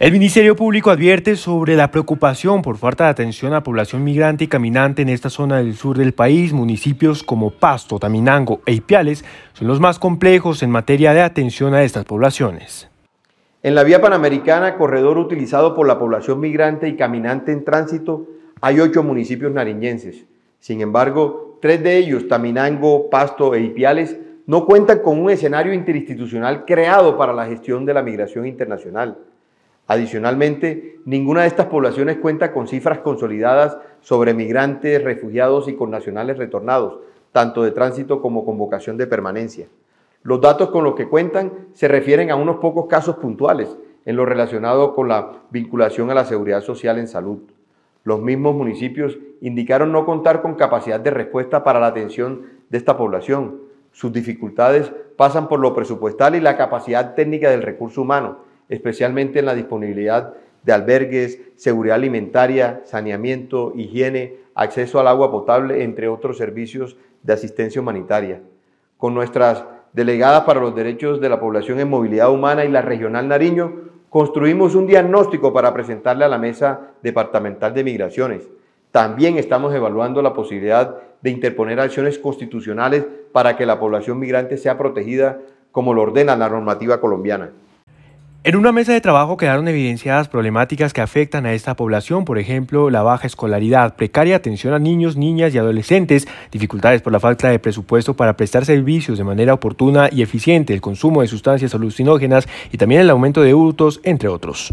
El Ministerio Público advierte sobre la preocupación por falta de atención a población migrante y caminante en esta zona del sur del país. Municipios como Pasto, Taminango e Ipiales son los más complejos en materia de atención a estas poblaciones. En la vía panamericana, corredor utilizado por la población migrante y caminante en tránsito, hay ocho municipios nariñenses. Sin embargo, tres de ellos, Taminango, Pasto e Ipiales, no cuentan con un escenario interinstitucional creado para la gestión de la migración internacional. Adicionalmente, ninguna de estas poblaciones cuenta con cifras consolidadas sobre migrantes, refugiados y nacionales retornados, tanto de tránsito como con vocación de permanencia. Los datos con los que cuentan se refieren a unos pocos casos puntuales en lo relacionado con la vinculación a la seguridad social en salud. Los mismos municipios indicaron no contar con capacidad de respuesta para la atención de esta población. Sus dificultades pasan por lo presupuestal y la capacidad técnica del recurso humano especialmente en la disponibilidad de albergues, seguridad alimentaria, saneamiento, higiene, acceso al agua potable, entre otros servicios de asistencia humanitaria. Con nuestras delegadas para los derechos de la población en movilidad humana y la regional Nariño, construimos un diagnóstico para presentarle a la mesa departamental de migraciones. También estamos evaluando la posibilidad de interponer acciones constitucionales para que la población migrante sea protegida como lo ordena la normativa colombiana. En una mesa de trabajo quedaron evidenciadas problemáticas que afectan a esta población, por ejemplo, la baja escolaridad, precaria atención a niños, niñas y adolescentes, dificultades por la falta de presupuesto para prestar servicios de manera oportuna y eficiente, el consumo de sustancias alucinógenas y también el aumento de hurtos, entre otros.